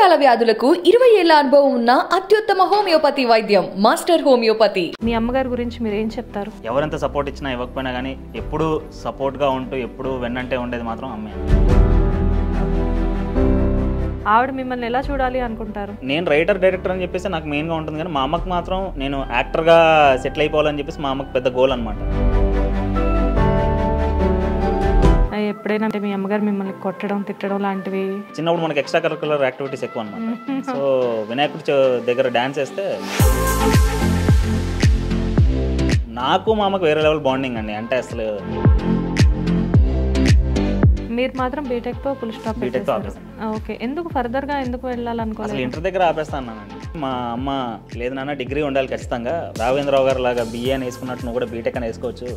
రకాల వ్యాధులకు ఇరవై ఏళ్ళ అనుభవం ఉన్న అత్యుత్తమ హోమియోపతి వైద్యం మాస్టర్ హోమియోపతి మీ అమ్మగారి గురించి మీరు ఏం చెప్తారు ఎవరెంత సపోర్ట్ ఇచ్చినా ఇవ్వకపోయినా కానీ ఎప్పుడు సపోర్ట్గా ఉంటూ ఎప్పుడు వెన్నంటే ఉండేది మాత్రం అమ్మే ఆవిడ మిమ్మల్ని ఎలా చూడాలి అనుకుంటారు నేను రైటర్ డైరెక్టర్ అని చెప్పేసి నాకు మెయిన్గా ఉంటుంది కానీ మా అమ్మకి మాత్రం నేను యాక్టర్గా సెటిల్ అయిపోవాలని చెప్పేసి మా అమ్మకి పెద్ద గోల్ అనమాట ఎప్పుడైనా అంటే మీ అమ్మగారు మిమ్మల్ని కొట్టడం తిట్టడం లాంటివి చిన్నప్పుడు మనకి ఎక్స్ట్రా కరికులర్ యాక్టివిటీస్ ఎక్కువ అనమాట సో వినాయకుడి దగ్గర డాన్స్ వేస్తే నాకు మా అమ్మకు వేరే లెవెల్ బాండింగ్ అండి అంటే అసలు మీరు మాత్రం బీటెక్ తో ఫుల్ స్టాప్ బీటెక్ ఓకే ఎందుకు ఫర్దర్ గా ఎందుకు వెళ్ళాలనుకోలేదు అసలు ఇంటర్ దగ్గర ఆపేస్తానండి మా అమ్మ లేదు నాన్న డిగ్రీ ఉండాలి ఖచ్చితంగా రాఘవేంద్రరావు గారు లాగా బిఏ అని వేసుకున్నట్టు నువ్వు కూడా బీటెక్ అని వేసుకోవచ్చు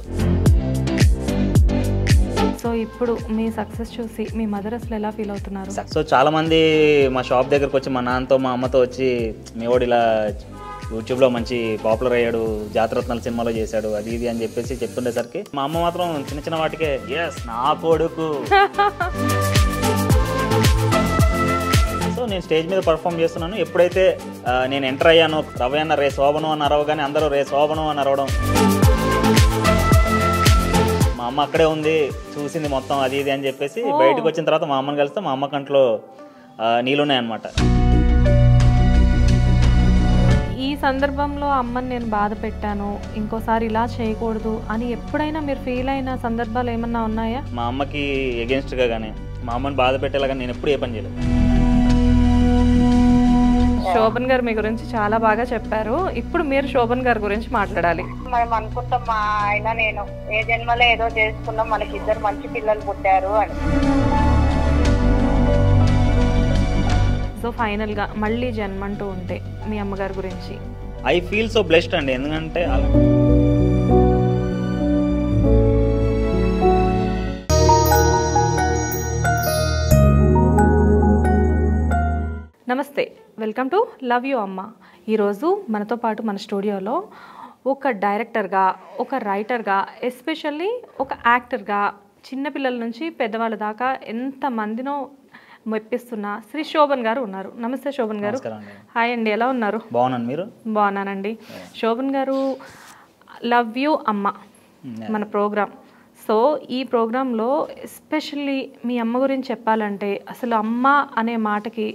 ఇప్పుడు మీ సక్సెస్ చూసి మీ మదర్ అసలు ఎలా ఫీల్ అవుతున్నారు సో చాలా మంది మా షాప్ దగ్గరకు వచ్చి మా నాన్నతో మా అమ్మతో వచ్చి మీ ఇలా యూట్యూబ్లో మంచి పాపులర్ అయ్యాడు జాతరత్నాల సినిమాలో చేశాడు అది ఇది అని చెప్పేసి చెప్తుండేసరికి మా అమ్మ మాత్రం చిన్న చిన్న వాటికే ఎస్ నా కొడుకు సో నేను స్టేజ్ మీద పర్ఫామ్ చేస్తున్నాను ఎప్పుడైతే నేను ఎంటర్ అయ్యాను రవయ్యన్న రే శోభను అని అరవగానే అందరూ రే శోభను అని అరవడం మా అమ్మ అక్కడే ఉంది చూసింది మొత్తం అది ఇది అని చెప్పేసి బయటకు వచ్చిన తర్వాత మా అమ్మని కలిస్తే మా అమ్మ కంట్లో నీళ్ళున్నాయన్నమాట ఈ సందర్భంలో అమ్మని నేను బాధ పెట్టాను ఇంకోసారి ఇలా చేయకూడదు అని ఎప్పుడైనా మీరు ఫీల్ అయిన సందర్భాలు ఏమన్నా ఉన్నాయా మా అమ్మకి ఎగెన్స్ట్గా కానీ మా అమ్మని బాధ పెట్టేలాగా నేను ఎప్పుడు ఏ పని చేయలేదు శోభన్ గారు మీ గురించి చాలా బాగా చెప్పారు ఇప్పుడు మీరు శోభన్ గారి గురించి మాట్లాడాలి మనం అనుకుంటాం మా ఆయన నేను ఏ జన్మలో ఏదో చేసుకున్నాం మనకి ఇద్దరు మంచి పిల్లలు పుట్టారు అని సో ఫైనల్ గా మళ్ళీ జన్మంటూ ఉంటే మీ అమ్మగారి గురించి ఐ ఫీల్ సో బ్లెస్డ్ అండి ఎందుకంటే నమస్తే వెల్కమ్ టు లవ్ యూ అమ్మ ఈరోజు మనతో పాటు మన స్టూడియోలో ఒక డైరెక్టర్గా ఒక రైటర్గా ఎస్పెషల్లీ ఒక యాక్టర్గా చిన్నపిల్లల నుంచి పెద్దవాళ్ళ దాకా ఎంతమందినో మెప్పిస్తున్న శ్రీ శోభన్ గారు ఉన్నారు నమస్తే శోభన్ గారు హాయ్ అండి ఎలా ఉన్నారు బాగున్నాను మీరు బాగున్నానండి శోభన్ గారు లవ్ యూ అమ్మ మన ప్రోగ్రామ్ సో ఈ ప్రోగ్రాంలో ఎస్పెషల్లీ మీ అమ్మ గురించి చెప్పాలంటే అసలు అమ్మ అనే మాటకి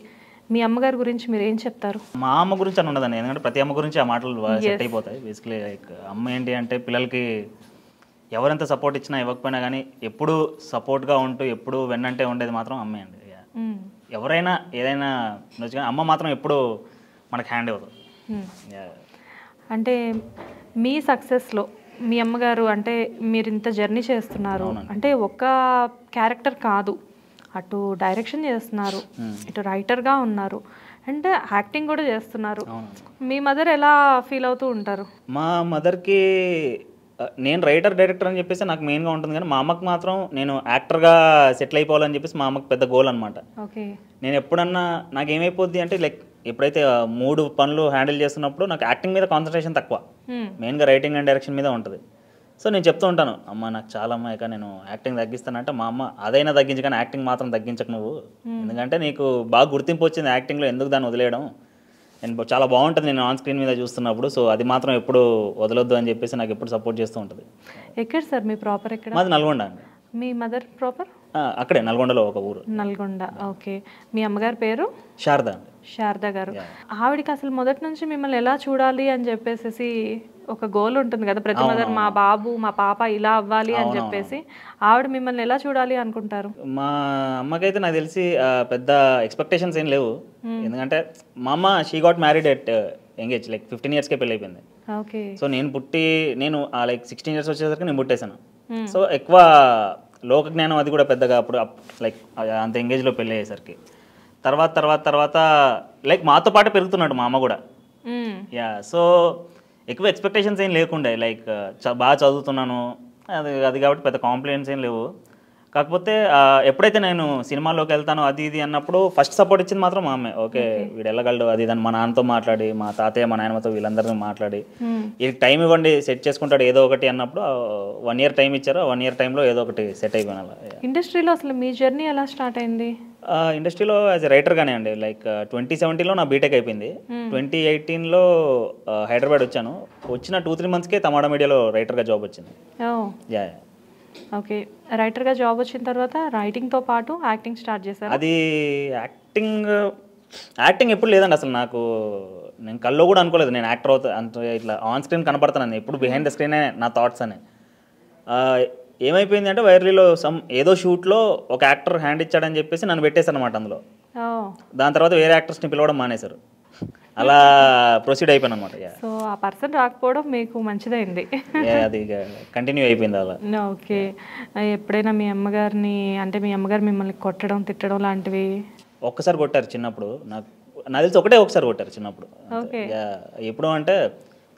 మీ అమ్మగారి గురించి మీరు ఏం చెప్తారు మా అమ్మ గురించి అని ఉండదండి ఎందుకంటే ప్రతి అమ్మ గురించి ఆ మాటలు సెట్ అయిపోతాయి బేసిక్లీ లైక్ అమ్మ ఏంటి అంటే పిల్లలకి ఎవరెంత సపోర్ట్ ఇచ్చినా ఇవ్వకపోయినా కానీ ఎప్పుడు సపోర్ట్గా ఉంటూ ఎప్పుడు వెన్నంటే ఉండేది మాత్రం అమ్మే అండి hmm. ఎవరైనా ఏదైనా అమ్మ మాత్రం ఎప్పుడు మనకు హ్యాండ్ అవ్వదు hmm. అంటే మీ సక్సెస్లో మీ అమ్మగారు అంటే మీరు ఇంత జర్నీ చేస్తున్నారు అంటే ఒక్క క్యారెక్టర్ కాదు అటు డైరెక్షన్ చేస్తున్నారు hmm. ఇటు రైటర్గా ఉన్నారు అండ్ యాక్టింగ్ కూడా చేస్తున్నారు మీ మదర్ ఎలా ఫీల్ అవుతూ ఉంటారు మా మదర్కి నేను రైటర్ డైరెక్టర్ అని చెప్పేసి నాకు మెయిన్గా ఉంటుంది కానీ మా అమ్మకి మాత్రం నేను యాక్టర్గా సెటిల్ అయిపోవాలని చెప్పేసి మా అమ్మకి పెద్ద గోల్ అనమాట నేను ఎప్పుడన్నా నాకు ఏమైపోద్ది అంటే లైక్ ఎప్పుడైతే మూడు పనులు హ్యాండిల్ చేస్తున్నప్పుడు నాకు యాక్టింగ్ మీద కాన్సన్ట్రేషన్ తక్కువ మెయిన్గా రైటింగ్ అండ్ డైరెక్షన్ మీద ఉంటుంది సో నేను చెప్తూ ఉంటాను అమ్మ నాకు చాలా అమ్మ ఇక నేను యాక్టింగ్ తగ్గిస్తానంటే మా అమ్మ అదైనా తగ్గించు కానీ యాక్టింగ్ మాత్రం తగ్గించకు నువ్వు ఎందుకంటే నీకు బాగా గుర్తింపు వచ్చింది యాక్టింగ్లో ఎందుకు దాన్ని వదిలేయడం నేను చాలా బాగుంటుంది నేను ఆన్ స్క్రీన్ మీద చూస్తున్నప్పుడు సో అది మాత్రం ఎప్పుడు వదలొద్దు అని చెప్పేసి నాకు ఎప్పుడు సపోర్ట్ చేస్తూ ఉంటుంది ఎక్కడ సార్ మీ ప్రాపర్ ఎక్కడ మాది నల్గొండ అండి మీ మదర్ ప్రాపర్ అక్కడే నల్గొండలో ఒక ఊరు నల్గొండ ఓకే మీ అమ్మగారి పేరు శారద శారద గారు ఆవిడకి అసలు మొదటి నుంచి మిమ్మల్ని ఎలా చూడాలి అని చెప్పేసి ఒక గోల్ ఉంటుంది కదా ప్రతి మదర్ మా బాబు మా పాప ఇలా అవ్వాలి అని చెప్పేసి ఆవిడ మిమ్మల్ని ఎలా చూడాలి అనుకుంటారు మా అమ్మకైతే నాకు తెలిసి పెద్ద ఎక్స్పెక్టేషన్స్ ఏం లేవు ఎందుకంటే మా అమ్మ she got married at engage like fifteen ఇయర్స్కే పెళ్ళి అయిపోయింది ఓకే సో నేను పుట్టి నేను లైక్ సిక్స్టీన్ ఇయర్స్ వచ్చేసరికి నేను పుట్టేశాను సో ఎక్కువ లోక జ్ఞానం అది కూడా పెద్దగా అప్పుడు లైక్ అంత ఎంగేజ్లో పెళ్ళి అయ్యేసరికి తర్వాత తర్వాత తర్వాత లైక్ మాతో పాటు పెరుగుతున్నాడు మా అమ్మ కూడా యా సో ఎక్కువ ఎక్స్పెక్టేషన్స్ ఏం లేకుండే లైక్ uh, బాగా చదువుతున్నాను అది అది కాబట్టి పెద్ద కాంప్లైంట్స్ ఏం లేవు కాకపోతే ఎప్పుడైతే నేను సినిమాలోకి వెళ్తానో అది ఇది అన్నప్పుడు ఫస్ట్ సపోర్ట్ ఇచ్చింది మాత్రం మా అమ్మే ఓకే వీడు వెళ్ళగలడు అది దాన్ని మా నాన్నతో మాట్లాడి మా తాతయ్య మా నాయనమ్మతో వీళ్ళందరితో మాట్లాడి ఇది టైం ఇవ్వండి సెట్ చేసుకుంటాడు ఏదో ఒకటి అన్నప్పుడు వన్ ఇయర్ టైం ఇచ్చారు వన్ ఇయర్ టైంలో ఏదో ఒకటి సెట్ అయిపోయిన ఇండస్ట్రీలో అసలు మీ జర్నీ ఎలా స్టార్ట్ అయింది ఇండస్ట్రీలో యాజ్ ఎ రైటర్గానే అండి లైక్ ట్వంటీ సెవెంటీన్లో నా బీటెక్ అయిపోయింది ట్వంటీ hmm. ఎయిటీన్లో హైదరాబాద్ వచ్చాను వచ్చిన టూ త్రీ మంత్స్కే తమాడా మీడియాలో రైటర్గా జాబ్ వచ్చింది యా ఓకే రైటర్గా జాబ్ వచ్చిన తర్వాత రైటింగ్తో పాటు యాక్టింగ్ స్టార్ట్ చేశారు అది యాక్టింగ్ యాక్టింగ్ ఎప్పుడు లేదండి అసలు నాకు నేను కల్లో కూడా అనుకోలేదు నేను యాక్టర్ అవుతా అంత ఇట్లా ఆన్ స్క్రీన్ కనపడతానని ఎప్పుడు బిహైండ్ ద స్క్రీనే నా థాట్స్ అని ఏమైపోయింది అంటే వైర్లీలో సమ్ ఏదో షూట్లో ఒక యాక్టర్ హ్యాండ్ ఇచ్చాడని చెప్పేసి నన్ను పెట్టేశారు అనమాట అందులో దాని తర్వాత వేరే యాక్టర్స్ని పిలవడం మానేశారు అలా ప్రొసీడ్ అయిపోయాను అనమాట సో ఆ పర్సన్ రాకపోవడం మీకు మంచిదైంది అది కంటిన్యూ అయిపోయింది అలా ఓకే ఎప్పుడైనా మీ అమ్మగారిని అంటే మీ అమ్మగారు మిమ్మల్ని కొట్టడం తిట్టడం లాంటివి ఒక్కసారి కొట్టారు చిన్నప్పుడు నాకు నా తెలిసి ఒకటే ఒకసారి కొట్టారు చిన్నప్పుడు ఎప్పుడు అంటే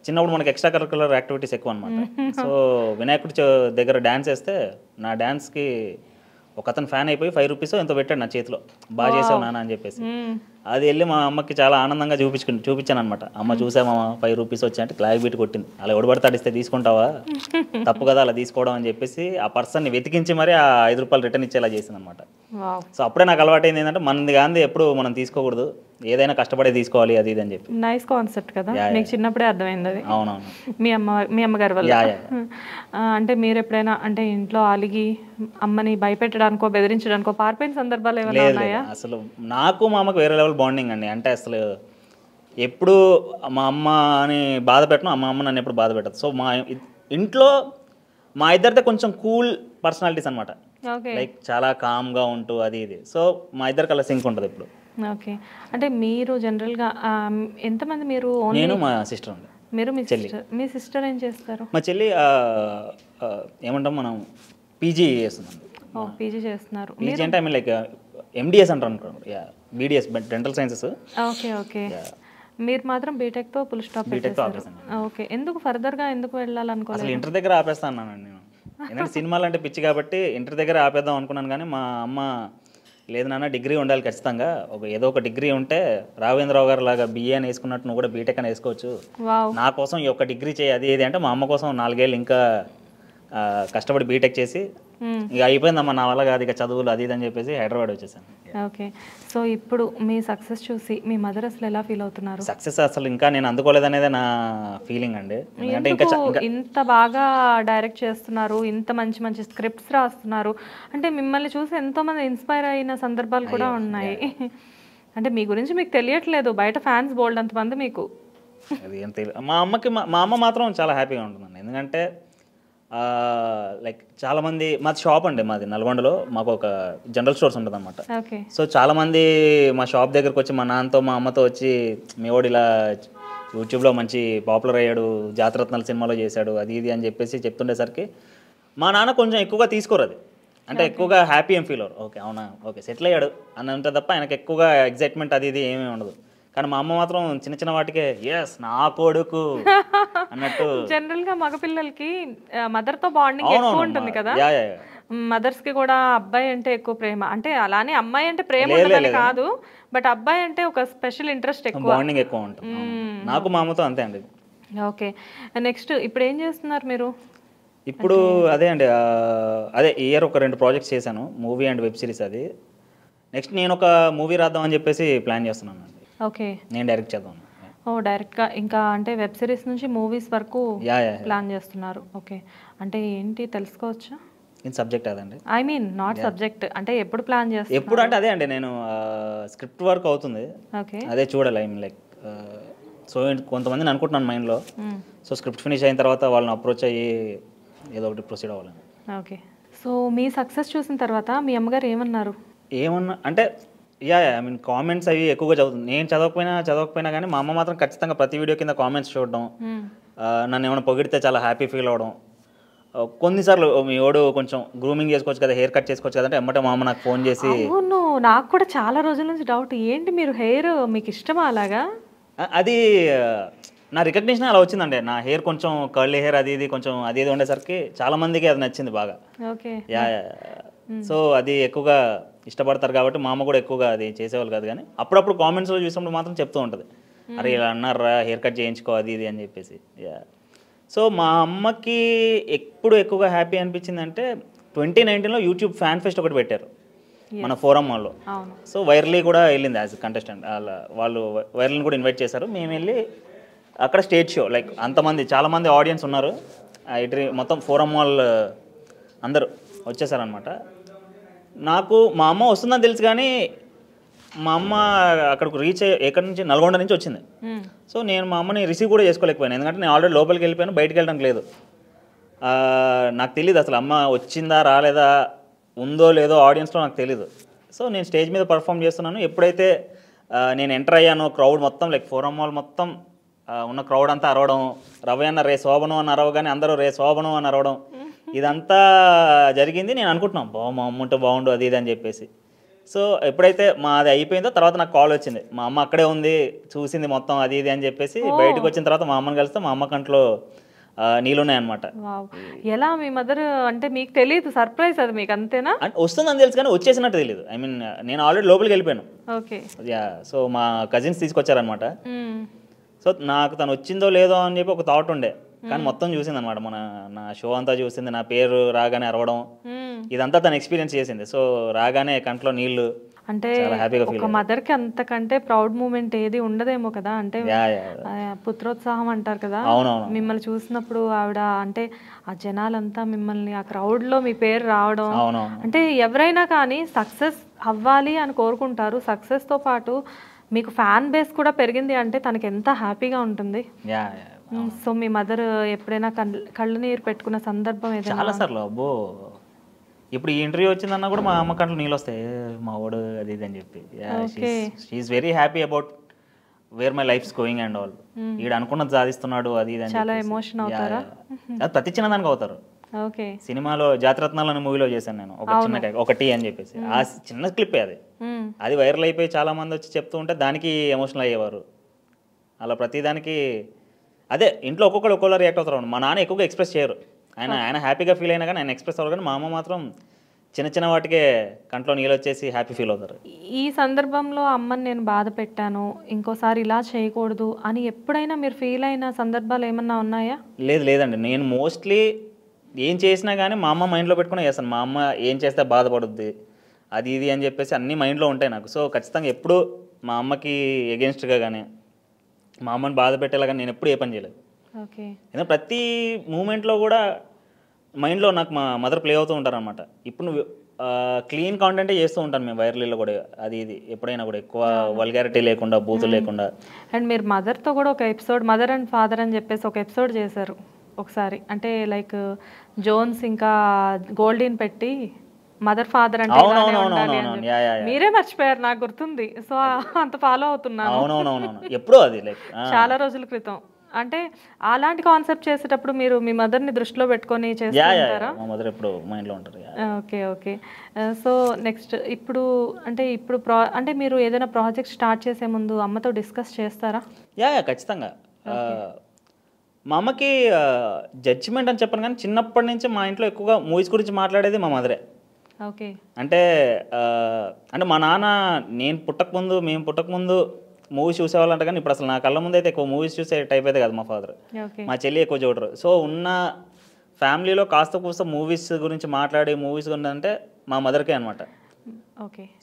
చిన్నప్పుడు మనకి ఎక్స్ట్రా కరికులర్ యాక్టివిటీస్ ఎక్కువ అనమాట సో వినాయకుడి దగ్గర డ్యాన్స్ వేస్తే నా డ్యాన్స్కి ఒక అతను ఫ్యాన్ అయిపోయి ఫైవ్ రూపీస్ ఎంతో పెట్టాడు నా చేతిలో బాగా చేసావు నాన్న అని చెప్పేసి hmm. అది వెళ్ళి మా అమ్మకి చాలా ఆనందంగా చూపించుకుని చూపించాను అనమాట అమ్మ చూసామా ఫైవ్ రూపీస్ వచ్చాయంటే క్లాగ్ బీట్ కొట్టింది అలా ఎవడబడతాడు ఇస్తే తీసుకుంటావా తప్పు కదా అలా తీసుకోవడం అని చెప్పేసి ఆ పర్సన్ని వెతికించి మరి ఆ ఐదు రూపాయలు రిటర్న్ ఇచ్చేలా చేసింది అనమాట సో అప్పుడే నాకు అలవాటు ఏంటంటే మనది కాంది ఎప్పుడు మనం తీసుకోకూడదు ఏదైనా కష్టపడి తీసుకోవాలి అది ఇది అని చెప్పి నైస్ కాన్సెప్ట్ కదా మీకు చిన్నప్పుడే అర్థమైంది అది అవునవును మీ అమ్మ మీ అమ్మగారి వల్ల అంటే మీరు ఎప్పుడైనా అంటే ఇంట్లో అలిగి అమ్మని భయపెట్టడానికో బెదిరించడానికో పారిపోయిన సందర్భాలు ఏమైనా ఉన్నాయా అసలు నాకు మా అమ్మకు వేరే లెవెల్ బాండింగ్ అండి అంటే అసలు ఎప్పుడు మా అమ్మ అని బాధ పెట్టను మా అమ్మ నన్ను ఎప్పుడు బాధ పెట్టదు సో మా ఇంట్లో మా ఇద్దరితో కొంచెం కూల్ పర్సనాలిటీస్ అనమాట లైక్ చాలా కామ్గా ఉంటూ అది ఇది సో మా ఇద్దరు అలా సింక్ ఉంటుంది ఇప్పుడు ఓకే అంటే మీరు జనరల్ గా ఎంతమంది మీరు నేను మా సిస్టర్ అండి మీరు మీ చెల్లి మీ సిస్టర్ ఏం చేస్తారు మా చెల్లి ఏమంటాం మనం పీజీ చేస్తుందండి పీజీ చేస్తున్నారు పీజీ అంటే ఐ లైక్ ఎండిఎస్ అంటారు అనుకోండి BDS dental sciences okay okay మీరు మాత్రం బీటెక్ తో ఫుల్ స్టాప్ బీటెక్తో ఓకే ఎందుకు ఫర్దర్ గా ఎందుకు వెళ్ళాలనుకోవాలి అసలు ఇంటర్ దగ్గర ఆపేస్తాను నేను ఎందుకంటే సినిమాలు అంటే పిచ్చి కాబట్టి ఇంటర్ దగ్గర ఆపేద్దాం అనుకున్నాను కానీ మా అమ్మ లేదు నాన్న డిగ్రీ ఉండాలి ఖచ్చితంగా ఒక ఏదో ఒక డిగ్రీ ఉంటే రాఘవేంద్రరావు గారు లాగా బీఏ అని వేసుకున్నట్టు నువ్వు కూడా బీటెక్ అని వేసుకోవచ్చు నా కోసం ఈ ఒక్క డిగ్రీ చేయి అది ఏది అంటే మా అమ్మ కోసం నాలుగేళ్ళు ఇంకా కష్టపడి బీటెక్ చేసి ఇక అయిపోయిందమ్మా నా వల్ల కాదు ఇక చదువులు అది ఇది అని చెప్పేసి హైదరాబాద్ వచ్చేసాను ఓకే సో ఇప్పుడు మీ సక్సెస్ చూసి మీ మదర్ అసలు ఎలా ఫీల్ అవుతున్నారు సక్సెస్ అసలు ఇంకా నేను అనేది నా ఫీలింగ్ అండి అంటే ఇంకా ఇంత బాగా డైరెక్ట్ చేస్తున్నారు ఇంత మంచి మంచి స్క్రిప్ట్స్ రాస్తున్నారు అంటే మిమ్మల్ని చూసి ఎంతో మంది ఇన్స్పైర్ అయిన సందర్భాలు కూడా ఉన్నాయి అంటే మీ గురించి మీకు తెలియట్లేదు బయట ఫ్యాన్స్ బోల్డ్ అంతమంది మీకు అది ఏం తెలియదు మా అమ్మకి మా అమ్మ మాత్రం చాలా హ్యాపీగా ఉంటుందండి ఎందుకంటే లైక్ చాలా మంది మాది షాప్ అండి మాది నల్గొండలో మాకు ఒక జనరల్ స్టోర్స్ ఉంటుంది అనమాట సో చాలా మంది మా షాప్ దగ్గరకు వచ్చి మా నాన్నతో మా అమ్మతో వచ్చి మీ ఓడి ఇలా యూట్యూబ్లో మంచి పాపులర్ అయ్యాడు జాతరత్నాలు సినిమాలో చేశాడు అది ఇది అని చెప్పేసి చెప్తుండేసరికి మా నాన్న కొంచెం ఎక్కువగా తీసుకోరు అది అంటే ఎక్కువగా హ్యాపీ ఏం ఫీల్ ఓకే అవునా ఓకే సెటిల్ అయ్యాడు అని ఉంటుంది తప్ప ఆయనకు ఎక్కువగా ఎగ్జైట్మెంట్ అది ఇది ఏమీ ఉండదు కానీ మా అమ్మ మాత్రం చిన్న చిన్న వాటికే ఎస్ నా కొడుకు అన్నట్టు జనరల్ గా మగపిల్లలకి మదర్ తో బాండింగ్ ఎక్కువ ఉంటుంది కదా మదర్స్ కి కూడా అబ్బాయి అంటే ఎక్కువ ప్రేమ అంటే అలానే అమ్మాయి అంటే ప్రేమ ఉండదని కాదు బట్ అబ్బాయి అంటే ఒక స్పెషల్ ఇంట్రెస్ట్ ఎక్కువ బాండింగ్ ఎక్కువ ఉంటుంది నాకు మా అమ్మతో అంతే అండి ఓకే నెక్స్ట్ ఇప్పుడు ఏం చేస్తున్నారు మీరు ఇప్పుడు అదే అండి అదే ఇయర్ ఒక రెండు ప్రాజెక్ట్స్ చేశాను మూవీ అండ్ వెబ్ సిరీస్ అది నెక్స్ట్ నేను ఒక మూవీ రాద్దాం అని చెప్పేసి ప్లాన్ చేస్తున్నాను ఓకే నేను డైరెక్ట్ చదవను ఓ డైరెక్ట్గా ఇంకా అంటే వెబ్ సిరీస్ నుంచి మూవీస్ వరకు ప్లాన్ చేస్తున్నారు ఓకే అంటే ఏంటి తెలుసుకోవచ్చా ఇన్ సబ్జెక్ట్ అదండి ఐ మీన్ నాట్ సబ్జెక్ట్ అంటే ఎప్పుడు ప్లాన్ చేస్తాను ఎప్పుడు అంటే అదే అండి నేను స్క్రిప్ట్ వర్క్ అవుతుంది ఓకే అదే చూడాలి ఐ మీన్ లైక్ సో కొంతమందిని అనుకుంటున్నాను మైండ్లో సో స్క్రిప్ట్ ఫినిష్ అయిన తర్వాత వాళ్ళని అప్రోచ్ అయ్యి ఏదో ఒకటి ప్రొసీడ్ అవ్వాలండి ఓకే సో మీ సక్సెస్ చూసిన తర్వాత మీ అమ్మగారు ఏమన్నారు ఏమన్నా అంటే యా ఐ మీన్ కామెంట్స్ అవి ఎక్కువగా చదువుతుంది నేను చదవకపోయినా చదవకపోయినా కానీ మా అమ్మ మాత్రం ఖచ్చితంగా ప్రతి వీడియో కింద కామెంట్స్ చూడడం hmm. నన్ను ఏమైనా పొగిడితే చాలా హ్యాపీ ఫీల్ అవడం కొన్నిసార్లు మీ ఓడు కొంచెం గ్రూమింగ్ చేసుకోవచ్చు కదా హెయిర్ కట్ చేసుకోవచ్చు కదా అంటే ఎమ్మటే మా అమ్మ నాకు ఫోన్ చేసి అవును నాకు కూడా చాలా రోజుల నుంచి డౌట్ ఏంటి మీరు హెయిర్ మీకు ఇష్టమా అలాగా అది నా రికగ్నిషన్ అలా వచ్చిందండి నా హెయిర్ కొంచెం కర్లీ హెయిర్ అది ఇది కొంచెం అది ఇది ఉండేసరికి చాలా మందికి అది నచ్చింది బాగా యా సో hmm. hmm. అది ఎక్కువగా ఇష్టపడతారు కాబట్టి మా అమ్మ కూడా ఎక్కువగా అది చేసేవాళ్ళు కాదు కానీ అప్పుడప్పుడు కామెంట్స్లో చూసినప్పుడు మాత్రం చెప్తూ ఉంటుంది అరే ఇలా అన్నారా హెయిర్ కట్ చేయించుకో అది ఇది అని చెప్పేసి సో మా అమ్మకి ఎప్పుడు ఎక్కువగా హ్యాపీ అనిపించింది అంటే ట్వంటీ నైన్టీన్లో యూట్యూబ్ ఫ్యాన్ ఫెస్ట్ ఒకటి పెట్టారు మన ఫోరం వాళ్ళు సో వైర్లీ కూడా వెళ్ళింది యాజ్ కంటెస్టెంట్ అలా వాళ్ళు వైర్లీని కూడా ఇన్వైట్ చేశారు మేము వెళ్ళి అక్కడ స్టేజ్ షో లైక్ అంతమంది చాలామంది ఆడియన్స్ ఉన్నారు ఇటు మొత్తం ఫోరం వాళ్ళు అందరూ వచ్చేసారనమాట నాకు మా అమ్మ వస్తుందని తెలుసు కానీ మా అమ్మ అక్కడికి రీచ్ ఎక్కడి నుంచి నల్గొండ నుంచి వచ్చింది సో నేను మా అమ్మని రిసీవ్ కూడా చేసుకోలేకపోయాను ఎందుకంటే నేను ఆల్రెడీ లోపలికి వెళ్ళిపోయాను బయటకు వెళ్ళడం లేదు నాకు తెలియదు అసలు అమ్మ వచ్చిందా రాలేదా ఉందో లేదో ఆడియన్స్లో నాకు తెలియదు సో నేను స్టేజ్ మీద పర్ఫామ్ చేస్తున్నాను ఎప్పుడైతే నేను ఎంటర్ అయ్యాను క్రౌడ్ మొత్తం లైక్ ఫోరం మాల్ మొత్తం ఉన్న క్రౌడ్ అంతా అరవడం రవి అన్న రే శోభనం అని అరవగానే అందరూ రే శోభనం అని అరవడం ఇదంతా జరిగింది నేను అనుకుంటున్నాం బా మా అమ్మ ఉంటే బాగుండు అది ఇది అని చెప్పేసి సో ఎప్పుడైతే మా అది అయిపోయిందో తర్వాత నాకు కాల్ వచ్చింది మా అమ్మ అక్కడే ఉంది చూసింది మొత్తం అది ఇది అని చెప్పేసి బయటకు వచ్చిన తర్వాత మా అమ్మని కలిస్తే మా అమ్మ కంట్లో నీళ్ళున్నాయన్నమాట ఎలా మీ మదర్ అంటే మీకు తెలియదు సర్ప్రైజ్ అది మీకు అంతేనా వస్తుందని తెలుసు కానీ వచ్చేసినట్టు తెలియదు ఐ మీన్ నేను ఆల్రెడీ లోపలికి వెళ్ళిపోయాను ఓకే యా సో మా కజిన్స్ తీసుకొచ్చారనమాట సో నాకు తను వచ్చిందో లేదో అని చెప్పి ఒక థాట్ ఉండే కానీ మొత్తం చూసింది అనమాట మన నా షో అంతా చూసింది నా పేరు రాగానే అరవడం ఇదంతా తను ఎక్స్పీరియన్స్ చేసింది సో రాగానే కంట్లో నీళ్లు అంటే ఒక మదర్ కి అంతకంటే ప్రౌడ్ మూమెంట్ ఏది ఉండదేమో కదా అంటే పుత్రోత్సాహం అంటారు కదా మిమ్మల్ని చూసినప్పుడు ఆవిడ అంటే ఆ జనాలంతా మిమ్మల్ని ఆ క్రౌడ్ లో మీ పేరు రావడం అంటే ఎవరైనా కానీ సక్సెస్ అవ్వాలి అని కోరుకుంటారు సక్సెస్ తో పాటు మీకు ఫ్యాన్ బేస్ కూడా పెరిగింది అంటే తనకి ఎంత హ్యాపీగా ఉంటుంది సో మీ మదర్ ఎప్పుడైనా కళ్ళు నీరు పెట్టుకున్న సందర్భం చాలా సార్లు అబ్బో ఇప్పుడు ఈ ఇంటర్వ్యూ వచ్చిందన్నా కూడా మా అమ్మ కంట్లో నీళ్ళు వస్తాయి మా వాడు అది ఇది అని చెప్పి she is very happy about where my life going and all వీడు అనుకున్నది సాధిస్తున్నాడు అది ఇది చాలా ఎమోషన్ అవుతారా ప్రతి చిన్న దానికి అవుతారు ఓకే సినిమాలో జాతరత్నాలు అనే మూవీలో చేశాను నేను ఒక చిన్న ఒకటి అని చెప్పేసి ఆ చిన్న క్లిప్ అది అది వైరల్ అయిపోయి చాలా మంది వచ్చి చెప్తూ ఉంటే దానికి ఎమోషనల్ అయ్యేవారు అలా ప్రతిదానికి అదే ఇంట్లో ఒక్కొక్కరు ఒక్కొక్కరు రియాక్ట్ అవుతారు మా నాన్న ఎక్కువగా ఎక్స్ప్రెస్ చేయరు ఆయన ఆయన హ్యాపీగా ఫీల్ అయినా కానీ ఆయన ఎక్స్ప్రెస్ అవ్వరు కానీ మా అమ్మ మాత్రం చిన్న చిన్న వాటికే కంట్లో నీళ్ళు వచ్చేసి హ్యాపీ ఫీల్ అవుతారు ఈ సందర్భంలో అమ్మని నేను బాధ పెట్టాను ఇంకోసారి ఇలా చేయకూడదు అని ఎప్పుడైనా మీరు ఫీల్ అయిన సందర్భాలు ఏమన్నా ఉన్నాయా లేదు లేదండి నేను మోస్ట్లీ ఏం చేసినా కానీ మా అమ్మ మైండ్లో పెట్టుకుని చేస్తాను మా అమ్మ ఏం చేస్తే బాధపడుద్ది అది ఇది అని చెప్పేసి అన్నీ మైండ్లో ఉంటాయి నాకు సో ఖచ్చితంగా ఎప్పుడు మా అమ్మకి ఎగెన్స్ట్గా కానీ మా అమ్మని బాధ పెట్టేలాగా నేను ఎప్పుడు ఏ పని చేయలేదు ఏదైనా ప్రతి మూమెంట్లో కూడా మైండ్లో నాకు మా మదర్ ప్లే అవుతూ ఉంటారనమాట ఇప్పుడు నువ్వు క్లీన్ కాంటెంటే చేస్తూ ఉంటాను మేము వైరలీలో కూడా అది ఇది ఎప్పుడైనా కూడా ఎక్కువ వల్గారిటీ లేకుండా బూతులు లేకుండా అండ్ మీరు మదర్తో కూడా ఒక ఎపిసోడ్ మదర్ అండ్ ఫాదర్ అని చెప్పేసి ఒక ఎపిసోడ్ చేశారు ఒకసారి అంటే లైక్ జోన్స్ ఇంకా గోల్డీన్ పెట్టి మదర్ ఫాదర్ అంటే మీరే మర్చిపోయారు నాకు గుర్తుంది సో అంత ఫాలో అవుతున్నాను చాలా రోజుల క్రితం అంటే అలాంటి కాన్సెప్ట్ చేసేటప్పుడు మీరు మీ మదర్ ని దృష్టిలో పెట్టుకొని ఓకే ఓకే సో నెక్స్ట్ ఇప్పుడు అంటే ఇప్పుడు అంటే మీరు ఏదైనా ప్రాజెక్ట్ స్టార్ట్ చేసే ముందు అమ్మతో డిస్కస్ చేస్తారా యా యా ఖచ్చితంగా మా అమ్మకి జడ్జిమెంట్ అని చెప్పాను కానీ చిన్నప్పటి నుంచి మా ఇంట్లో ఎక్కువగా మూవీస్ గురించి మాట్లాడేది మా మదరే అంటే అంటే మా నాన్న నేను పుట్టకముందు మేము పుట్టకముందు మూవీస్ చూసేవాళ్ళంట కానీ ఇప్పుడు అసలు నా కళ్ళ ముందు అయితే ఎక్కువ మూవీస్ చూసే టైప్ అయితే కాదు మా ఫాదర్ మా చెల్లి ఎక్కువ చూడరు సో ఉన్న ఫ్యామిలీలో కాస్త కూస్త మూవీస్ గురించి మాట్లాడే మూవీస్ ఉందంటే మా మదర్కే అనమాట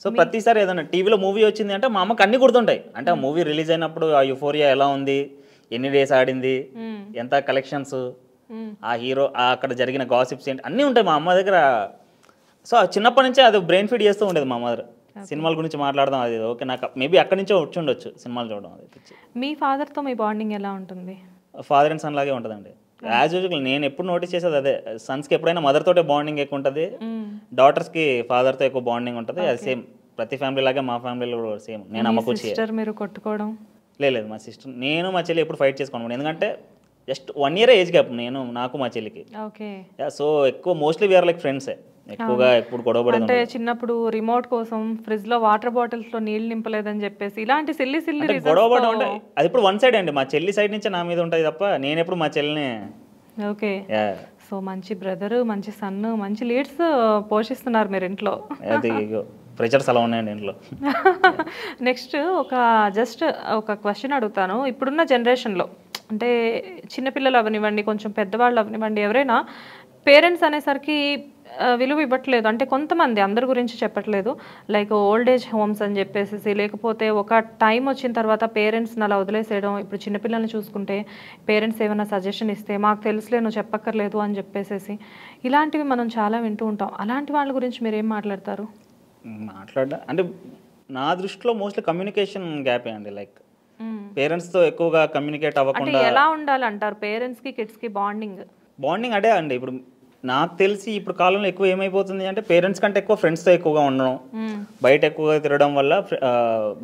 సో ప్రతిసారి ఏదైనా టీవీలో మూవీ వచ్చింది అంటే మా అమ్మకి అన్ని గుర్తుంటాయి అంటే ఆ మూవీ రిలీజ్ అయినప్పుడు ఆ యుఫోరియా ఎలా ఉంది ఎన్ని డేస్ ఆడింది ఎంత కలెక్షన్స్ ఆ హీరో అక్కడ జరిగిన గాసిప్స్ ఏంటి అన్నీ ఉంటాయి మా అమ్మ దగ్గర సో చిన్నప్పటి నుంచే అది బ్రెయిన్ ఫీడ్ చేస్తూ ఉండేది మా మదర్ సినిమాల గురించి మాట్లాడదాం అది ఓకే నాకు మేబీ అక్కడి నుంచే వచ్చి ఉండొచ్చు సినిమాలు చూడడం అది మీ ఫాదర్తో మీ బాండింగ్ ఎలా ఉంటుంది ఫాదర్ అండ్ సన్ లాగే ఉంటుందండి యాజ్ యూజువల్ నేను ఎప్పుడు నోటీస్ చేసేది అదే సన్స్కి ఎప్పుడైనా మదర్ తోటే బాండింగ్ ఎక్కువ ఉంటుంది డాటర్స్కి ఫాదర్తో ఎక్కువ బాండింగ్ ఉంటుంది అది సేమ్ ప్రతి ఫ్యామిలీ లాగే మా ఫ్యామిలీలో కూడా సేమ్ నేను అమ్మకు మీరు కొట్టుకోవడం లేదు మా సిస్టర్ నేను మా చెల్లి ఎప్పుడు ఫైట్ చేసుకోను ఎందుకంటే just one year age gap నేను నాకు మా చెల్లికి సో ఎక్కువ మోస్ట్లీ వీఆర్ లైక్ ఫ్రెండ్సే ఎక్కువగా ఎప్పుడు అంటే చిన్నప్పుడు రిమోట్ కోసం ఫ్రిడ్జ్ లో వాటర్ బాటిల్స్ లో నీళ్లు నింపలేదని చెప్పేసి ఇలాంటి సిల్లి సిల్లి గొడవపడడం అంటే అది ఇప్పుడు వన్ సైడ్ అండి మా చెల్లి సైడ్ నుంచి నా మీద ఉంటుంది తప్ప నేను ఎప్పుడు మా చెల్లిని ఓకే సో మంచి బ్రదర్ మంచి సన్ మంచి లీడ్స్ పోషిస్తున్నారు మీరు ఇంట్లో అది ప్రెషర్స్ అలా ఉన్నాయండి ఇంట్లో నెక్స్ట్ ఒక జస్ట్ ఒక క్వశ్చన్ అడుగుతాను ఇప్పుడున్న జనరేషన్లో అంటే చిన్నపిల్లలు అవనివ్వండి కొంచెం పెద్దవాళ్ళు అవనివ్వండి ఎవరైనా పేరెంట్స్ అనేసరికి విలువ ఇవ్వట్లేదు అంటే కొంతమంది అందరి గురించి చెప్పట్లేదు లైక్ ఓల్డ్ ఏజ్ హోమ్స్ అని చెప్పేసి లేకపోతే ఒక టైం వచ్చిన తర్వాత పేరెంట్స్ని అలా వదిలేసేయడం ఇప్పుడు చిన్నపిల్లల్ని చూసుకుంటే పేరెంట్స్ ఏమైనా సజెషన్ ఇస్తే మాకు తెలుసులేను చెప్పక్కర్లేదు అని చెప్పేసేసి ఇలాంటివి మనం చాలా వింటూ ఉంటాం అలాంటి వాళ్ళ గురించి మీరు ఏం మాట్లాడతారు మాట్లాడ అంటే నా దృష్టిలో మోస్ట్లీ కమ్యూనికేషన్ గ్యాప్ అండి లైక్ పేరెంట్స్ తో ఎక్కువగా కమ్యూనికేట్ అవ్వకుండా ఎలా ఉండాలంటారు పేరెంట్స్ కి కిడ్స్ కి బాండింగ్ బాండింగ్ అదే అండి ఇప్పుడు నాకు తెలిసి ఇప్పుడు కాలంలో ఎక్కువ ఏమైపోతుంది అంటే పేరెంట్స్ కంటే ఎక్కువ ఫ్రెండ్స్తో ఎక్కువగా ఉండడం hmm. బయట ఎక్కువగా తిరగడం వల్ల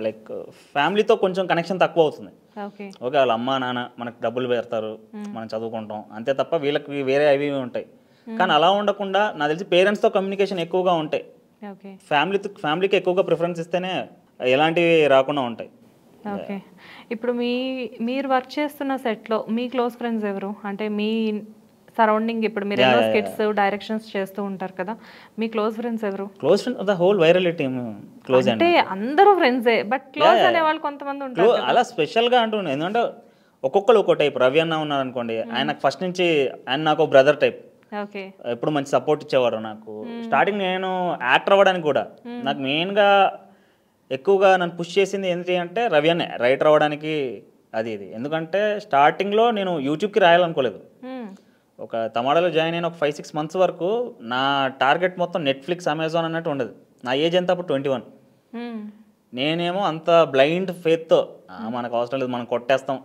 లైక్ ఫ్యామిలీతో కొంచెం కనెక్షన్ తక్కువ అవుతుంది ఓకే వాళ్ళ అమ్మ నాన్న మనకు డబ్బులు పెడతారు hmm. మనం చదువుకుంటాం అంతే తప్ప వీళ్ళకి వేరే అవి ఉంటాయి hmm. కానీ అలా ఉండకుండా నాకు తెలిసి పేరెంట్స్తో కమ్యూనికేషన్ ఎక్కువగా ఉంటాయి ఫ్యామిలీతో ఫ్యామిలీకి ఎక్కువగా ప్రిఫరెన్స్ ఇస్తేనే ఎలాంటివి రాకుండా ఉంటాయి ఇప్పుడు మీ మీరు వర్క్ చేస్తున్న సెట్లో మీ క్లోజ్ ఫ్రెండ్స్ ఎవరు అంటే మీ సరౌండింగ్ ఇప్పుడు మీరు ఎన్నో స్కిట్స్ డైరెక్షన్స్ చేస్తూ ఉంటారు కదా మీ క్లోజ్ ఫ్రెండ్స్ ఎవరు close friends the whole viral team close అంటే అందరూ ఫ్రెండ్సే బట్ క్లోజ్ అనే వాళ్ళు కొంతమంది ఉంటారు అలా స్పెషల్ గా అంటున్నాను ఎందుకంటే ఒక్కొక్కరు ఒక్కో టైప్ రవి అన్న ఉన్నారు అనుకోండి hmm. ఆయన ఫస్ట్ నుంచి ఆయన నాకు బ్రదర్ టైప్ ఎప్పుడు మంచి సపోర్ట్ ఇచ్చేవారు నాకు hmm. స్టార్టింగ్ నేను యాక్టర్ అవ్వడానికి కూడా hmm. నాకు మెయిన్గా ఎక్కువగా నన్ను పుష్ చేసింది ఏంటి అంటే రవి అన్నే రైటర్ అవ్వడానికి అది ఇది ఎందుకంటే స్టార్టింగ్లో నేను యూట్యూబ్కి రాయాలనుకోలేదు ఒక తమాడలో జాయిన్ అయిన ఒక ఫైవ్ సిక్స్ మంత్స్ వరకు నా టార్గెట్ మొత్తం నెట్ఫ్లిక్స్ అమెజాన్ అన్నట్టు ఉండదు నా ఏజ్ ఎంత అప్పుడు ట్వంటీ వన్ నేనేమో అంత బ్లైండ్ ఫేత్తో మనకు అవసరం లేదు మనం కొట్టేస్తాం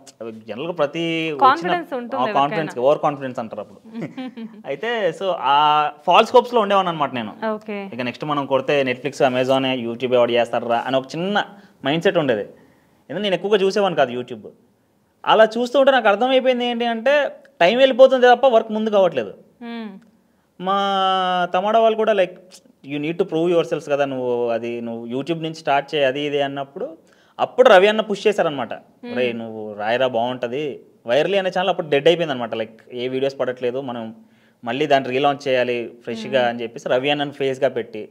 జనరల్గా ప్రతి కాన్ఫిడెన్స్ ఓవర్ కాన్ఫిడెన్స్ అంటారు అప్పుడు అయితే సో ఆ ఫాల్స్ కోప్స్లో ఉండేవాను అనమాట నేను ఇక నెక్స్ట్ మనం కొడితే నెట్ఫ్లిక్స్ అమెజాన్ యూట్యూబ్ ఎవరు చేస్తారా అని ఒక చిన్న మైండ్ సెట్ ఉండేది ఎందుకంటే నేను ఎక్కువగా చూసేవాను కాదు యూట్యూబ్ అలా చూస్తూ ఉంటే నాకు అర్థమైపోయింది ఏంటి అంటే టైం వెళ్ళిపోతుంది తప్ప వర్క్ ముందు కావట్లేదు మా తమాడా వాళ్ళు కూడా like you need to prove yourselves కదా నువ్వు అది నువ్వు యూట్యూబ్ నుంచి స్టార్ట్ చేయి అది ఇది అన్నప్పుడు అప్పుడు రవి అన్న పుష్ చేశారనమాట రే నువ్వు రాయరా బాగుంటుంది వైరలీ అనే ఛానల్ అప్పుడు డెడ్ అయిపోయింది అనమాట లైక్ ఏ వీడియోస్ పడట్లేదు మనం మళ్ళీ దాన్ని రీలాంచ్ చేయాలి ఫ్రెష్గా అని చెప్పేసి రవి అన్నని ఫేస్గా పెట్టి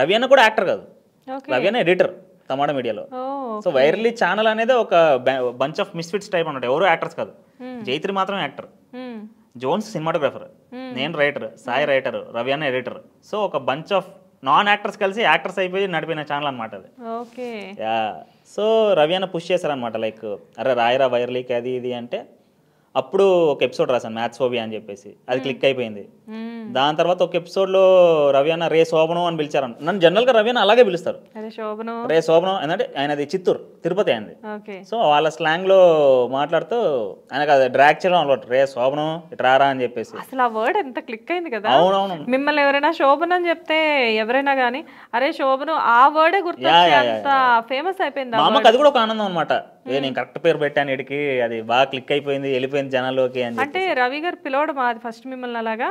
రవి అన్న కూడా యాక్టర్ కాదు రవి అన్న ఎడిటర్ తమాడా మీడియాలో సో వైరలీ ఛానల్ అనేది ఒక బంచ్ ఆఫ్ మిస్ఫిట్స్ టైప్ అనమాట ఎవరు యాక్టర్స్ కాదు Hmm. జైత్రి మాత్రం actor hmm. Jones cinematographer hmm. నేను రైటర్ సాయి రైటర్ రవి అన్న ఎడిటర్ సో ఒక బంచ్ ఆఫ్ నాన్ యాక్టర్స్ కలిసి యాక్టర్స్ అయిపోయి నడిపిన ఛానల్ అనమాట అది సో రవి అన్న పుష్ చేశారనమాట లైక్ అరే రాయరా వైర్లీకి అది ఇది అంటే అప్పుడు ఒక ఎపిసోడ్ రాశాను మ్యాథ్స్ ఫోబియా అని చెప్పేసి అది క్లిక్ అయిపోయింది దాని తర్వాత ఒక ఎపిసోడ్ లో రవి అన్న రే శోభనం అని పిలిచారు నన్ను జనరల్ గా రవి అన్న అలాగే పిలుస్తారు రే శోభనం ఆయన అది చిత్తూరు తిరుపతి అయింది సో వాళ్ళ స్లాంగ్ లో మాట్లాడుతూ ఆయనకు అది డ్రాక్ చేయడం అలవాటు రే శోభనం రారా అని చెప్పేసి అసలు ఆ వర్డ్ ఎంత క్లిక్ అయింది కదా అవునవును మిమ్మల్ని ఎవరైనా శోభనం అని చెప్తే ఎవరైనా గానీ అరే శోభనం ఆ వర్డే గుర్తు ఫేమస్ అయిపోయింది మామకు అది కూడా ఒక ఆనందం అనమాట నేను కరెక్ట్ పేరు పెట్టాను ఇడికి అది బాగా క్లిక్ అయిపోయింది వెళ్ళిపోయింది జనాల్లోకి అని అంటే రవి గారు పిలవడం ఫస్ట్ మిమ్మల్ని అలాగా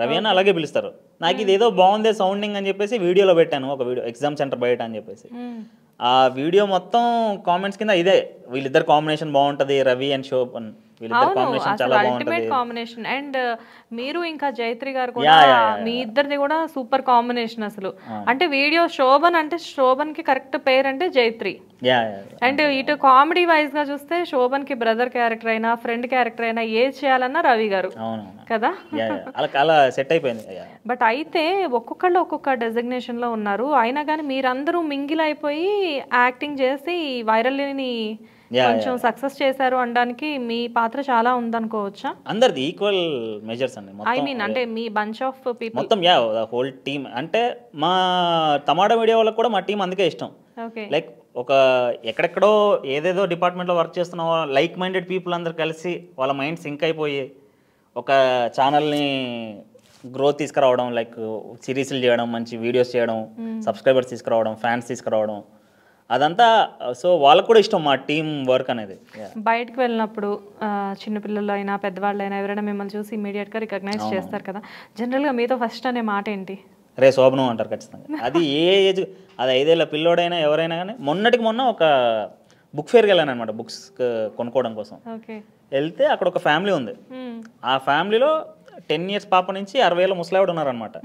రవి అన్న అలాగే పిలుస్తారు నాకు ఇది ఏదో బాగుంది సౌండింగ్ అని చెప్పేసి వీడియోలో పెట్టాను ఒక వీడియో ఎగ్జామ్ సెంటర్ బయట అని చెప్పేసి ఆ వీడియో మొత్తం కామెంట్స్ కింద ఇదే వీళ్ళిద్దరు కాంబినేషన్ బాగుంటుంది రవి అండ్ శోభన్ అవును అసలు అల్టిమేట్ కాంబినేషన్ అండ్ మీరు ఇంకా జైత్రి గారు కూడా మీ ఇద్దరిది కూడా సూపర్ కాంబినేషన్ అసలు అంటే వీడియో శోభన్ అంటే శోభన్ కి కరెక్ట్ పేరు అంటే జైత్రి అండ్ ఇటు కామెడీ వైజ్ గా చూస్తే శోభన్ కి బ్రదర్ క్యారెక్టర్ అయినా ఫ్రెండ్ క్యారెక్టర్ అయినా ఏ చేయాలన్నా రవి గారు కదా సెట్ అయిపోయింది బట్ అయితే ఒక్కొక్కళ్ళు ఒక్కొక్క డెసిగ్నేషన్ లో ఉన్నారు అయినా కానీ మీరందరూ మింగిల్ అయిపోయి యాక్టింగ్ చేసి వైరల్ కొంచెం సక్సెస్ చేశారు అనడానికి మీ పాత్ర చాలా ఉందనుకోవచ్చా అందరిది ఈక్వల్ మెజర్స్ అండి ఐ మీన్ అంటే మీ బంచ్ ఆఫ్ పీపుల్ మొత్తం యా హోల్ టీమ్ అంటే మా టమాటా మీడియా వాళ్ళకి కూడా మా టీం అందుకే ఇష్టం లైక్ ఒక ఎక్కడెక్కడో ఏదేదో డిపార్ట్మెంట్లో వర్క్ చేస్తున్న లైక్ మైండెడ్ పీపుల్ అందరు కలిసి వాళ్ళ మైండ్ సింక్ అయిపోయి ఒక ఛానల్ని గ్రోత్ తీసుకురావడం లైక్ సిరీస్లు చేయడం మంచి వీడియోస్ చేయడం సబ్స్క్రైబర్స్ hmm. తీసుకురావడం ఫ్యాన్స్ తీసుకురావడం అదంతా సో వాళ్ళకు కూడా ఇష్టం మా టీం వర్క్ అనేది బయటకు వెళ్ళినప్పుడు చిన్నపిల్లలు అయినా పెద్దవాళ్ళు అయినా ఎవరైనా మిమ్మల్ని చూసి ఇమీడియట్గా రికగ్నైజ్ చేస్తారు కదా జనరల్గా మీతో ఫస్ట్ అనే మాట ఏంటి రే శోభనం అంటారు ఖచ్చితంగా అది ఏ ఏజ్ అది ఐదేళ్ళ పిల్లోడైనా ఎవరైనా కానీ మొన్నటికి మొన్న ఒక బుక్ ఫేర్కి వెళ్ళాను అనమాట బుక్స్ కొనుక్కోవడం కోసం వెళ్తే అక్కడ ఒక ఫ్యామిలీ ఉంది ఆ ఫ్యామిలీలో టెన్ ఇయర్స్ పాప నుంచి అరవై అరవైలో ముసలావిడ ఉన్నారనమాట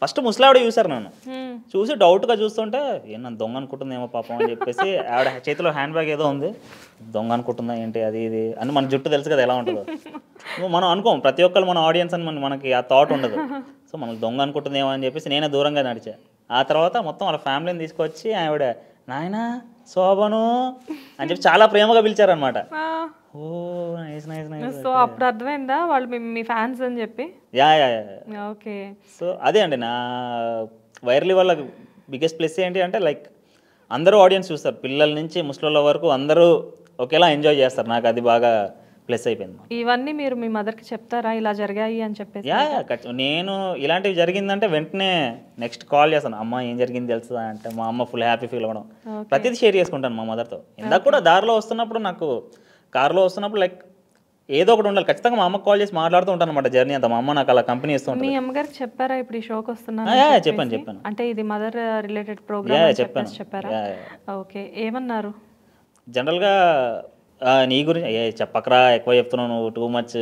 ఫస్ట్ ముసలావిడ చూశారు నన్ను చూసి డౌట్గా చూస్తుంటే ఏం నన్ను దొంగ అనుకుంటుందేమో పాపం అని చెప్పేసి ఆవిడ చేతిలో హ్యాండ్ బ్యాగ్ ఏదో ఉంది దొంగ అనుకుంటుందా ఏంటి అది ఇది అని మన జుట్టు తెలుసు కదా ఎలా ఉంటుందో మనం అనుకోం ప్రతి ఒక్కరు మన ఆడియన్స్ అని మన మనకి ఆ థాట్ ఉండదు సో మనకు దొంగ అనుకుంటుందేమో అని చెప్పేసి నేనే దూరంగా నడిచా ఆ తర్వాత మొత్తం వాళ్ళ ఫ్యామిలీని తీసుకొచ్చి ఆవిడ నాయనా శోభను అని చెప్పి చాలా ప్రేమగా పిలిచారనమాట ఓ నైస్ నైస్ నైస్ సో అప్పుడు అర్థమైందా వాళ్ళు మీ ఫ్యాన్స్ అని చెప్పి యా యా ఓకే సో అదే అండి నా వైర్లీ వాళ్ళ బిగ్గెస్ట్ ప్లేస్ ఏంటి అంటే లైక్ అందరూ ఆడియన్స్ చూస్తారు పిల్లల నుంచి ముసలోళ్ళ వరకు అందరూ ఒకేలా ఎంజాయ్ చేస్తారు నాకు అది బాగా ప్లస్ అయిపోయింది ఇవన్నీ మీరు మీ మదర్కి చెప్తారా ఇలా జరిగాయి అని చెప్పేసి యా నేను ఇలాంటివి జరిగిందంటే వెంటనే నెక్స్ట్ కాల్ చేస్తాను అమ్మ ఏం జరిగింది తెలుసా అంటే మా అమ్మ ఫుల్ హ్యాపీ ఫీల్ అవ్వడం ప్రతిదీ షేర్ చేసుకుంటాను మా మదర్తో ఇందాక కూడా దారిలో వస్తున్నప్పుడు నాకు కార్లో వస్తున్నప్పుడు లైక్ ఏదో ఒకటి ఉండాలి ఖచ్చితంగా మా అమ్మకి కాల్ చేసి మాట్లాడుతూ ఉంటాను అనమాట జర్నీ అంత మా అమ్మ నాకు అలా కంపెనీ ఇస్తుంది మీ అమ్మగారు చెప్పారా ఇప్పుడు ఈ షోకి వస్తున్నా చెప్పాను చెప్పాను అంటే ఇది మదర్ రిలేటెడ్ ప్రోగ్రామ్ చెప్పాను చెప్పారా ఓకే ఏమన్నారు జనరల్గా నీ గురించి ఏ చెప్పకరా ఎక్కువ చెప్తున్నావు నువ్వు టూ మచ్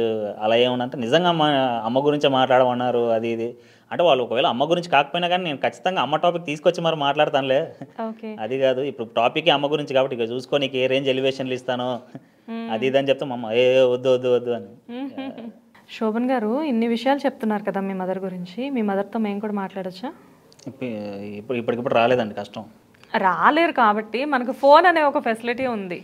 అలా అంటే నిజంగా అమ్మ అమ్మ గురించే మాట్లాడమన్నారు అది ఇది అంటే వాళ్ళు ఒకవేళ అమ్మ గురించి కాకపోయినా కానీ నేను ఖచ్చితంగా అమ్మ టాపిక్ తీసుకొచ్చి మరి మాట్లాడతానులే అది కాదు ఇప్పుడు టాపిక్ అమ్మ గురించి కాబట్టి ఇక చూసుకో నీకు ఏ రేంజ్ ఎలివేషన్లు ఇస్తానో అది ఇదని చెప్తాం అమ్మ ఏ వద్దు వద్దు వద్దు అని శోభన్ గారు ఇన్ని విషయాలు చెప్తున్నారు కదా మీ మదర్ గురించి మీ మదర్తో మేము కూడా మాట్లాడచ్చా ఇప్పుడు ఇప్పటికిప్పుడు రాలేదండి కష్టం రాలేరు కాబట్టి మనకు ఫోన్ అనే ఒక ఫెసిలిటీ ఉంది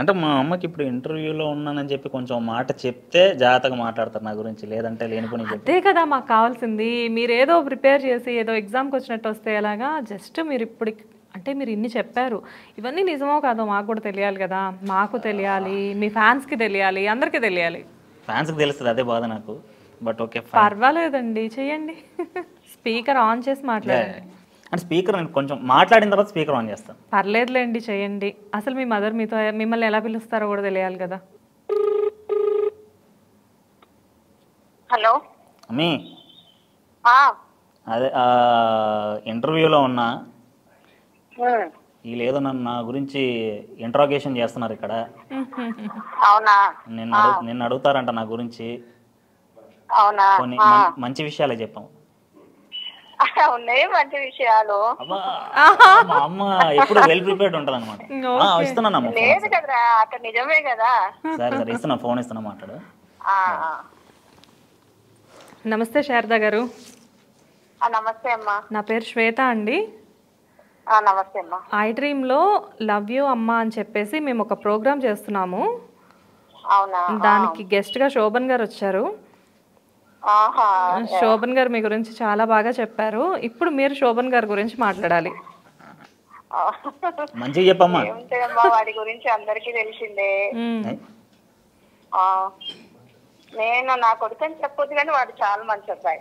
అంటే మా అమ్మకి ఇప్పుడు ఇంటర్వ్యూలో ఉన్నానని చెప్పి కొంచెం మాట చెప్తే జాగ్రత్తగా మాట్లాడతారు నా గురించి లేదంటే లేనిపోని అదే కదా మాకు కావాల్సింది మీరు ఏదో ప్రిపేర్ చేసి ఏదో ఎగ్జామ్కి వచ్చినట్టు వస్తే ఎలాగా జస్ట్ మీరు ఇప్పుడు అంటే మీరు ఇన్ని చెప్పారు ఇవన్నీ నిజమో కాదో మాకు కూడా తెలియాలి కదా మాకు తెలియాలి మీ ఫ్యాన్స్కి తెలియాలి అందరికీ తెలియాలి ఫ్యాన్స్కి తెలుస్తుంది అదే బాధ నాకు బట్ ఓకే పర్వాలేదండి చేయండి స్పీకర్ ఆన్ చేసి మాట్లాడండి అండ్ స్పీకర్ నేను కొంచెం మాట్లాడిన తర్వాత స్పీకర్ ఆన్ చేస్తాను పర్లేదులేండి చేయండి అసలు మీ మదర్ మీతో మిమ్మల్ని ఎలా పిలుస్తారో కూడా తెలియాలి కదా హలో అదే ఇంటర్వ్యూలో ఉన్నా ఈ లేదు నన్ను నా గురించి ఇంట్రాగేషన్ చేస్తున్నారు ఇక్కడ అవునా నిన్ను నిన్ను అడుగుతారంట నా గురించి అవునా కొన్ని మంచి విషయాలే చెప్పాం మంచి విషయాలు అక్కడ నిజమే కదా సరే సరే ఇస్తున్నా ఫోన్ ఇస్తున్నా మాట్లాడు నమస్తే శారదా గారు ఆ, నమస్తే అమ్మా నా పేరు శ్వేత అండి ఐ డ్రీమ్ లో లవ్ యూ అమ్మ అని చెప్పేసి మేము ఒక ప్రోగ్రామ్ చేస్తున్నాము అవునా దానికి గా శోభన్ గారు వచ్చారు శోభన్ గారు మీ గురించి చాలా బాగా చెప్పారు ఇప్పుడు మీరు శోభన్ గారి గురించి మాట్లాడాలి మంచిగా చెప్పమ్మా వాడి గురించి అందరికీ తెలిసిందే నేను నా కొడుకు అని చెప్పొద్దు కానీ వాడు చాలా మంచి అబ్బాయి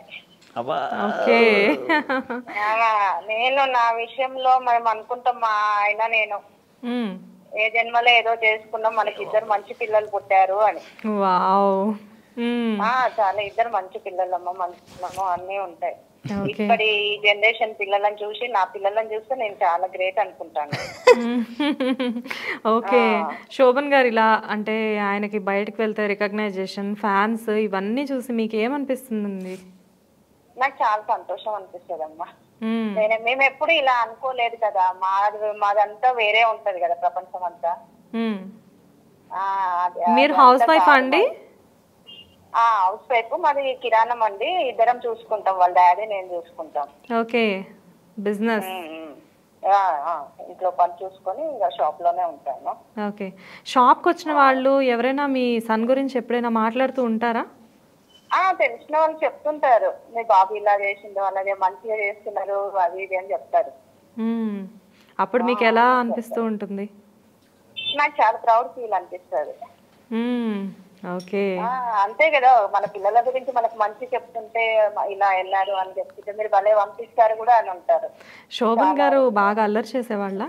నేను నా విషయంలో మనం అనుకుంటాం మా ఆయన నేను ఏ జన్మలో ఏదో చేసుకున్నాం మనకి ఇద్దరు మంచి పిల్లలు పుట్టారు అని చాలా ఇద్దరు మంచి అమ్మ మంచి అన్ని ఉంటాయి ఇప్పటి జనరేషన్ పిల్లలను చూసి నా పిల్లలను చూస్తే నేను చాలా గ్రేట్ అనుకుంటాను ఓకే శోభన్ గారు ఇలా అంటే ఆయనకి బయటకు వెళ్తే రికగ్నైజేషన్ ఫ్యాన్స్ ఇవన్నీ చూసి మీకు ఏమనిపిస్తుంది నాకు చాలా సంతోషం అనిపిస్తదమ్మా నేను మేము ఎప్పుడు ఇలా అనుకోలేదు కదా మాది మాదంతా వేరే ఉంటది కదా ప్రపంచం అంతా మీరు హౌస్ వైఫ్ అండి హౌస్ వైఫ్ మాది కిరాణం అండి ఇద్దరం చూసుకుంటాం వాళ్ళ డాడీ నేను చూసుకుంటాం ఓకే బిజినెస్ ఇంట్లో పని చూసుకొని ఇంకా షాప్ లోనే ఉంటాను ఓకే షాప్ కి వచ్చిన వాళ్ళు ఎవరైనా మీ సన్ గురించి ఎప్పుడైనా మాట్లాడుతూ ఉంటారా ఆ తెలిసిన వాళ్ళు చెప్తుంటారు మీ బాబు ఇలా చేసిండు అలాగే మంచిగా చేస్తున్నారు అది ఇది అని చెప్తారు అప్పుడు మీకు ఎలా అనిపిస్తూ ఉంటుంది నాకు చాలా ప్రౌడ్ ఫీల్ అనిపిస్తుంది ఓకే అంతే కదా మన పిల్లల గురించి మనకు మంచి చెప్తుంటే ఇలా వెళ్ళారు అని చెప్తుంటే మీరు భలే పంపిస్తారు కూడా అని ఉంటారు శోభన్ గారు బాగా అల్లరి చేసేవాళ్ళ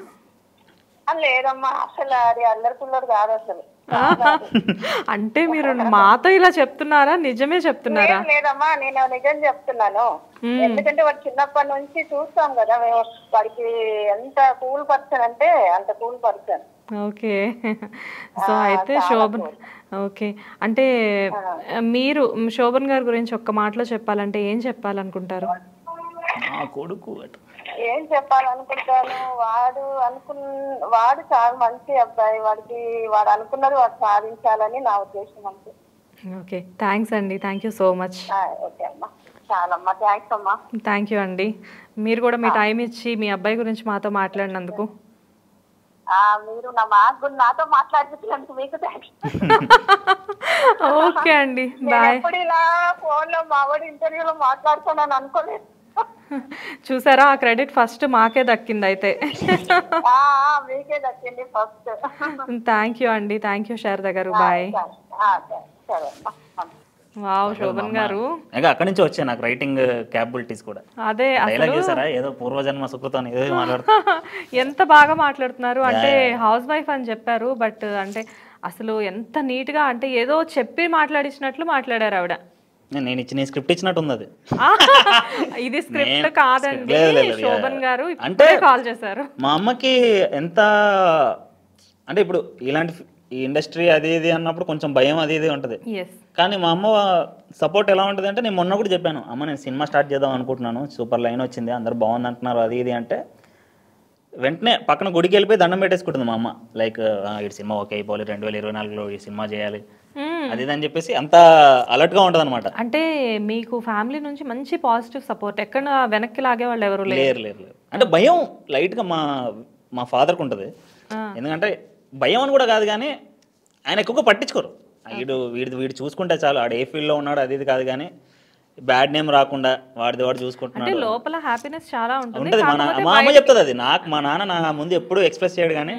లేదమ్మా అసలు అది అల్లరి పుల్లరు కాదు అసలు అంటే మీరు మాతో ఇలా చెప్తున్నారా నిజమే చెప్తున్నారా లేదమ్మా నేను నిజం చెప్తున్నాను ఎందుకంటే వాడు చిన్నప్పటి నుంచి చూస్తాం కదా వాడికి ఎంత కూల్ పర్సన్ అంటే అంత కూల్ పర్సన్ ఓకే సో అయితే శోభన్ ఓకే అంటే మీరు శోభన్ గారి గురించి ఒక్క మాటలో చెప్పాలంటే ఏం చెప్పాలనుకుంటారు కొడుకు అట ఏం చెప్పాలనుకుంటాను వాడు అనుకున్న వాడు చాలా మంచి అబ్బాయి వాడికి వాడు అనుకున్నది వాడు సాధించాలని నా ఉద్దేశం అంతే ఓకే థ్యాంక్స్ అండి thank you so much okay అమ్మా చాలమ్మా అమ్మా థ్యాంక్ యూ అండి మీరు కూడా మీ టైం ఇచ్చి మీ అబ్బాయి గురించి మాతో మాట్లాడినందుకు మీరు నా నాతో మీకు ఓకే అండి బాయ్ ఇప్పుడు ఇలా ఫోన్ లో మా వాడి ఇంటర్వ్యూలో మాట్లాడుతున్నాను అనుకోలేదు చూసారా ఆ క్రెడిట్ ఫస్ట్ మాకే దక్కింది అయితే థ్యాంక్ యూ అండి థ్యాంక్ యూ శారద గారు బాయ్ వావ్ శోభన్ గారు నుంచి వచ్చాయి నాకు రైటింగ్ క్యాపబిలిటీస్ కూడా అదే చూసారా ఏదో పూర్వజన్మ సుకృతం ఎంత బాగా మాట్లాడుతున్నారు అంటే హౌస్ వైఫ్ అని చెప్పారు బట్ అంటే అసలు ఎంత నీట్ గా అంటే ఏదో చెప్పి మాట్లాడించినట్లు మాట్లాడారు ఆవిడ నేను ఇచ్చిన స్క్రిప్ట్ ఇచ్చినట్టు ఉంది అది ఇది స్క్రిప్ట్ కాదండి శోభన్ గారు అంటే కాల్ చేశారు మా అమ్మకి ఎంత అంటే ఇప్పుడు ఇలాంటి ఈ ఇండస్ట్రీ అది ఇది అన్నప్పుడు కొంచెం భయం అది ఇది ఉంటుంది కానీ మా అమ్మ సపోర్ట్ ఎలా ఉంటుంది అంటే నేను మొన్న కూడా చెప్పాను అమ్మ నేను సినిమా స్టార్ట్ చేద్దాం అనుకుంటున్నాను సూపర్ లైన్ వచ్చింది అందరు బాగుంది అంటున్నారు అది ఇది అంటే వెంటనే పక్కన గుడికి వెళ్ళిపోయి దండం పెట్టేసుకుంటుంది మా అమ్మ లైక్ ఈ సినిమా ఓకే అయిపోవాలి రెండు వేల ఇరవై నాలుగులో ఈ సినిమా చేయాలి అదేదని చెప్పేసి అంత అలర్ట్ గా ఉంటది అనమాట అంటే మీకు ఫ్యామిలీ నుంచి మంచి పాజిటివ్ సపోర్ట్ ఎక్కడ వెనక్కి లాగే వాళ్ళు ఎవరు లేరు లేరు లేరు అంటే భయం లైట్ గా మా మా ఫాదర్ కు ఉంటుంది ఎందుకంటే భయం అని కూడా కాదు కానీ ఆయన ఎక్కువగా పట్టించుకోరు వీడు వీడి వీడు చూసుకుంటే చాలు ఆడు ఏ ఫీల్డ్లో ఉన్నాడు అది ఇది కాదు కానీ బ్యాడ్ నేమ్ రాకుండా వాడిది వాడు చూసుకుంటున్నాడు లోపల హ్యాపీనెస్ చాలా ఉంటుంది మా మా అమ్మ చెప్తుంది అది నాకు మా నాన్న నా ముందు ఎప్పుడు ఎక్స్ప్రెస్ చేయడు కానీ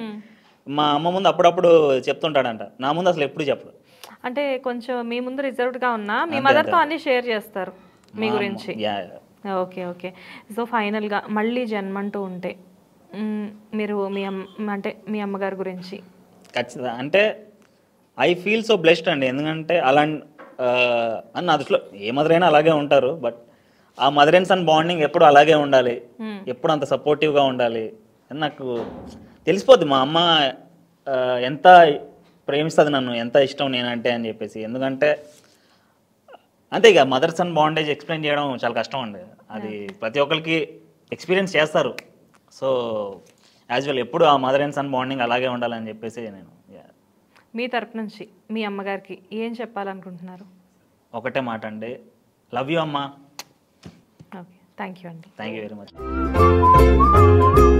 మా అమ్మ ముందు అప్పుడప్పుడు చెప్తుంటాడంట నా ముందు అసలు ఎప్పుడు చెప్పదు అంటే కొంచెం మీ ముందు గా ఉన్నా మీ మదర్తో అన్ని షేర్ చేస్తారు మీ గురించి ఓకే ఓకే సో ఫైనల్గా మళ్ళీ జన్మంటూ ఉంటే మీరు మీ అమ్మ అంటే మీ అమ్మగారి గురించి ఖచ్చితంగా అంటే ఐ ఫీల్ సో బ్లెస్డ్ అండి ఎందుకంటే అలా నా దృష్టిలో ఏ మదర్ అయినా అలాగే ఉంటారు బట్ ఆ మదర్ అండ్ సన్ బాండింగ్ ఎప్పుడు అలాగే ఉండాలి ఎప్పుడు అంత సపోర్టివ్గా ఉండాలి అని నాకు తెలిసిపోద్ది మా అమ్మ ఎంత ప్రేమిస్తుంది నన్ను ఎంత ఇష్టం నేనంటే అని చెప్పేసి ఎందుకంటే అంతే ఇక మదర్స్ అండ్ బాండేజ్ ఎక్స్ప్లెయిన్ చేయడం చాలా కష్టం అండి అది ప్రతి ఒక్కరికి ఎక్స్పీరియన్స్ చేస్తారు సో యాజువల్ ఎప్పుడు ఆ మదర్ అండ్ సన్ బాండింగ్ అలాగే ఉండాలని చెప్పేసి నేను మీ తరపు నుంచి మీ అమ్మగారికి ఏం చెప్పాలనుకుంటున్నారు ఒకటే మాట అండి లవ్ యూ అమ్మా ఓకే థ్యాంక్ యూ అండి థ్యాంక్ యూ వెరీ మచ్